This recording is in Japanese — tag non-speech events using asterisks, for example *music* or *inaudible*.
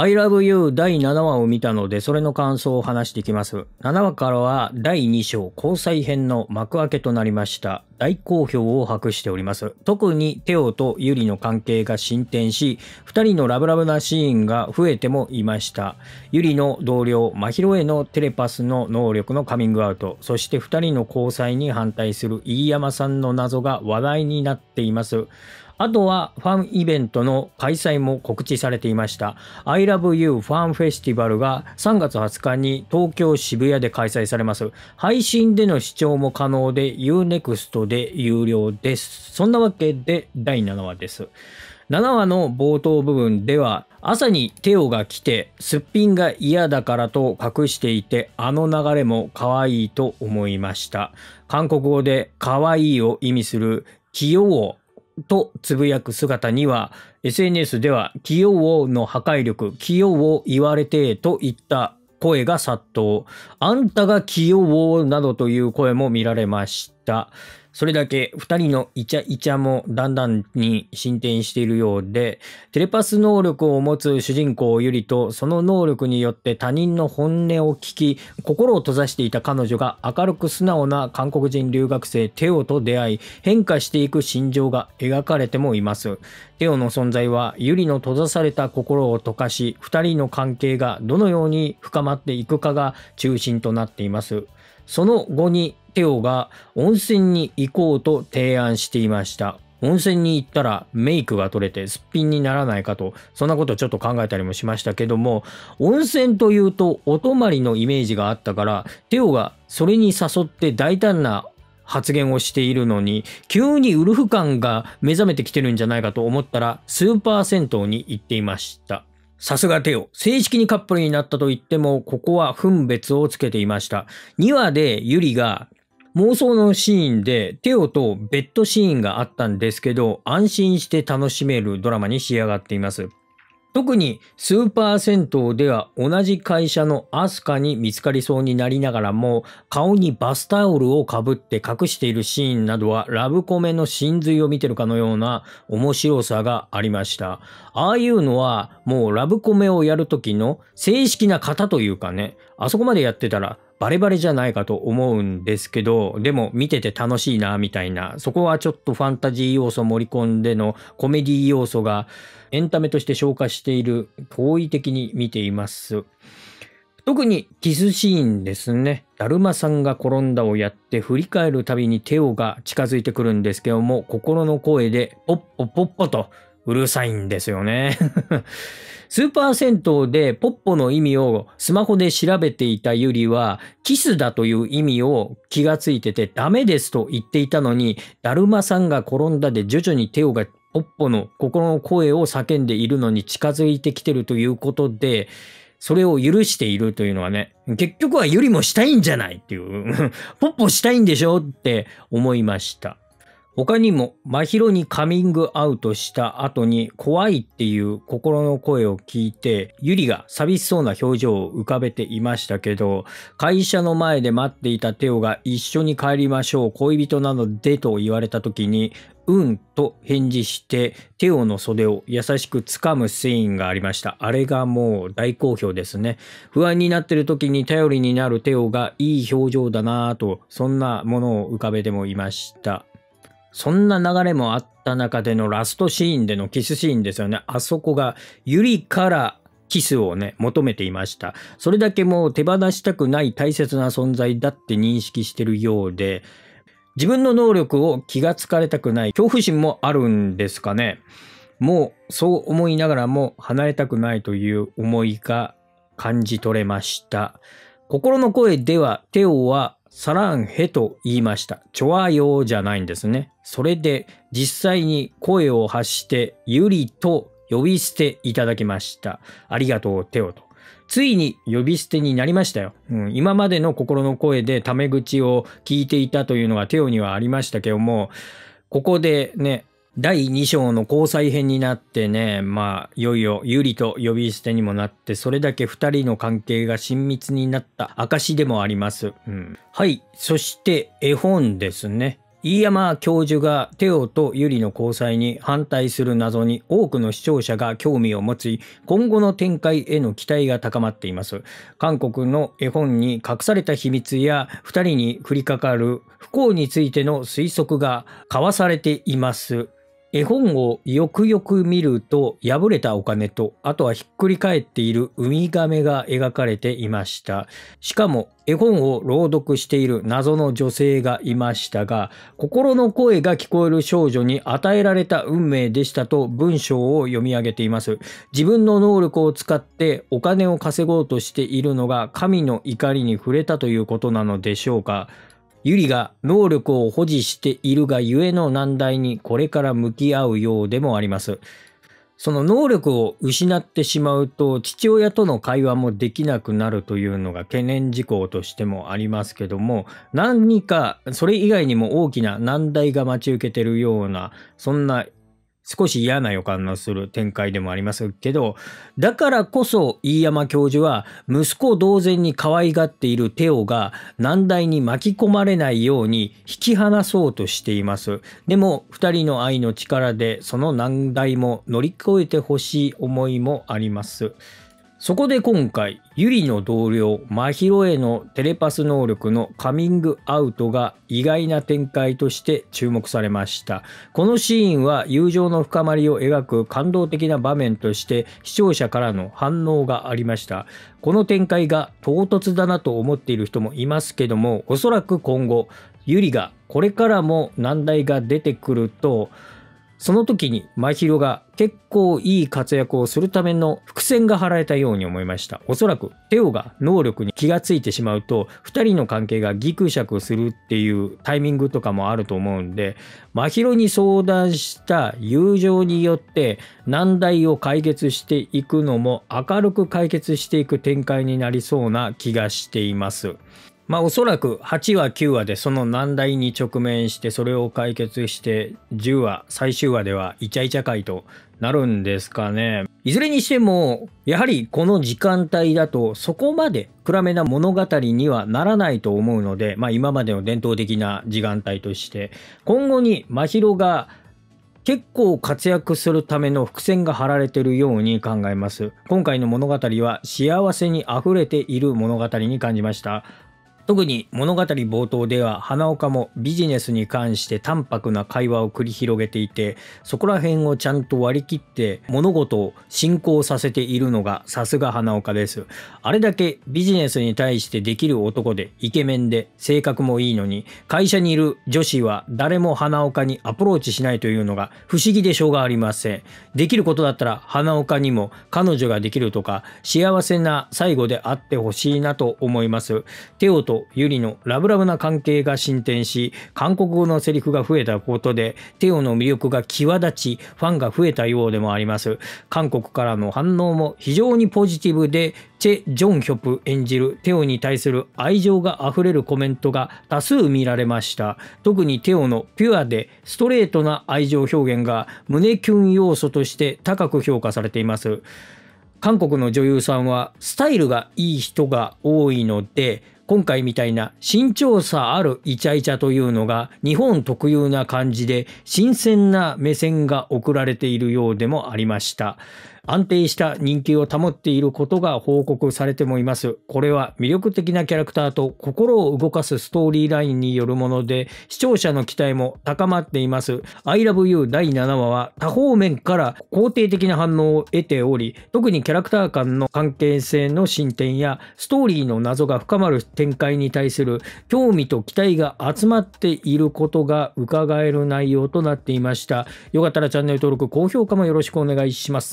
I Love You 第7話を見たので、それの感想を話していきます。7話からは第2章交際編の幕開けとなりました。大好評を博しております。特にテオとユリの関係が進展し、2人のラブラブなシーンが増えてもいました。ユリの同僚、マヒロへのテレパスの能力のカミングアウト、そして2人の交際に反対する飯山さんの謎が話題になっています。あとはファンイベントの開催も告知されていました I love you ファンフェスティバルが3月20日に東京渋谷で開催されます。配信での視聴も可能で Unext で有料です。そんなわけで第7話です。7話の冒頭部分では朝にテオが来てすっぴんが嫌だからと隠していてあの流れも可愛いと思いました韓国語で可愛いを意味する器用とつぶやく姿には SNS では「器用王の破壊力器用を言われて」といった声が殺到あんたが器用王などという声も見られましたそれだけ2人のイチャイチャもだんだんに進展しているようで、テレパス能力を持つ主人公ユリと、その能力によって他人の本音を聞き、心を閉ざしていた彼女が明るく素直な韓国人留学生テオと出会い、変化していく心情が描かれてもいます。テオの存在は、ユリの閉ざされた心を溶かし、2人の関係がどのように深まっていくかが中心となっています。その後にテオが温泉に行こうと提案していました。温泉に行ったらメイクが取れてすっぴんにならないかと、そんなことちょっと考えたりもしましたけども、温泉というとお泊まりのイメージがあったから、テオがそれに誘って大胆な発言をしているのに、急にウルフ感が目覚めてきてるんじゃないかと思ったら、スーパー銭湯に行っていました。さすがテオ。正式にカップルになったと言っても、ここは分別をつけていました。2話でユリが妄想のシーンでテオとベッドシーンがあったんですけど、安心して楽しめるドラマに仕上がっています。特にスーパー銭湯では同じ会社のアスカに見つかりそうになりながらも顔にバスタオルをかぶって隠しているシーンなどはラブコメの真髄を見てるかのような面白さがありました。ああいうのはもうラブコメをやる時の正式な型というかね、あそこまでやってたらバレバレじゃないかと思うんですけど、でも見てて楽しいなみたいな、そこはちょっとファンタジー要素盛り込んでのコメディ要素がエンタメとして消化している、好意的に見ています。特にキスシーンですね。だるまさんが転んだをやって振り返るたびにテオが近づいてくるんですけども、心の声でポッポポッポとうるさいんですよね *laughs* スーパー銭湯でポッポの意味をスマホで調べていたユリは、キスだという意味を気がついててダメですと言っていたのに、だるまさんが転んだで徐々に手をがポッポの心の声を叫んでいるのに近づいてきてるということで、それを許しているというのはね、結局はユリもしたいんじゃないっていう *laughs* ポッポしたいんでしょって思いました。他にも、真宙にカミングアウトした後に怖いっていう心の声を聞いて、ゆりが寂しそうな表情を浮かべていましたけど、会社の前で待っていたテオが一緒に帰りましょう、恋人なのでと言われた時に、うんと返事して、テオの袖を優しく掴むシーンがありました。あれがもう大好評ですね。不安になってる時に頼りになるテオがいい表情だなぁと、そんなものを浮かべてもいました。そんな流れもあった中でのラストシーンでのキスシーンですよね。あそこがユリからキスをね、求めていました。それだけもう手放したくない大切な存在だって認識してるようで、自分の能力を気がつかれたくない恐怖心もあるんですかね。もうそう思いながらも離れたくないという思いが感じ取れました。心の声ではテオはサランヘと言いました。チョアヨじゃないんですね。それで実際に声を発してゆりと呼び捨ていただきました。ありがとう、テオと。ついに呼び捨てになりましたよ。うん、今までの心の声でタメ口を聞いていたというのがテオにはありましたけども、ここでね、第2章の交際編になってね、まあ、いよいよ有利と呼び捨てにもなって、それだけ二人の関係が親密になった証でもあります。うん、はい。そして絵本ですね。飯山教授がテオとユリの交際に反対する謎に多くの視聴者が興味を持ち、今後の展開への期待が高まっています。韓国の絵本に隠された秘密や2人に降りかかる不幸についての推測が交わされています。絵本をよくよく見ると破れたお金とあとはひっくり返っているウミガメが描かれていましたしかも絵本を朗読している謎の女性がいましたが心の声が聞こえる少女に与えられた運命でしたと文章を読み上げています自分の能力を使ってお金を稼ごうとしているのが神の怒りに触れたということなのでしょうかユリが能力を保持しているがゆえの難題にこれから向き合うようでもあります。その能力を失ってしまうと父親との会話もできなくなるというのが懸念事項としてもありますけども何かそれ以外にも大きな難題が待ち受けてるようなそんな少し嫌な予感のする展開でもありますけど、だからこそ飯山教授は息子同然に可愛がっているテオが難題に巻き込まれないように引き離そうとしています。でも2人の愛の力でその難題も乗り越えてほしい思いもあります。そこで今回、ゆりの同僚、まひろへのテレパス能力のカミングアウトが意外な展開として注目されました。このシーンは友情の深まりを描く感動的な場面として視聴者からの反応がありました。この展開が唐突だなと思っている人もいますけども、おそらく今後、ゆりがこれからも難題が出てくると、その時に、真宙が結構いい活躍をするための伏線が張られたように思いました。おそらく、テオが能力に気がついてしまうと、二人の関係がギクシャクするっていうタイミングとかもあると思うんで、真宙に相談した友情によって難題を解決していくのも明るく解決していく展開になりそうな気がしています。まあおそらく8話9話でその難題に直面してそれを解決して10話最終話ではイチャイチャ回となるんですかね。いずれにしてもやはりこの時間帯だとそこまで暗めな物語にはならないと思うので、まあ、今までの伝統的な時間帯として今後に真宙が結構活躍するための伏線が張られているように考えます。今回の物語は幸せに溢れている物語に感じました。特に物語冒頭では花岡もビジネスに関して淡白な会話を繰り広げていてそこら辺をちゃんと割り切って物事を進行させているのがさすが花岡ですあれだけビジネスに対してできる男でイケメンで性格もいいのに会社にいる女子は誰も花岡にアプローチしないというのが不思議でしょうがありませんできることだったら花岡にも彼女ができるとか幸せな最後であってほしいなと思います手をとユリのラブラブな関係が進展し、韓国語のセリフが増えたことで、テオの魅力が際立ち、ファンが増えたようでもあります。韓国からの反応も非常にポジティブで、チェ・ジョンヒョプ演じるテオに対する愛情があふれるコメントが多数見られました。特にテオのピュアでストレートな愛情表現が胸キュン要素として高く評価されています。韓国の女優さんはスタイルがいい人が多いので今回みたいな身長差あるイチャイチャというのが日本特有な感じで新鮮な目線が送られているようでもありました。安定した人気を保っていることが報告されてもいます。これは魅力的なキャラクターと心を動かすストーリーラインによるもので、視聴者の期待も高まっています。I Love You 第7話は多方面から肯定的な反応を得ており、特にキャラクター間の関係性の進展やストーリーの謎が深まる展開に対する興味と期待が集まっていることが伺える内容となっていました。よかったらチャンネル登録、高評価もよろしくお願いします。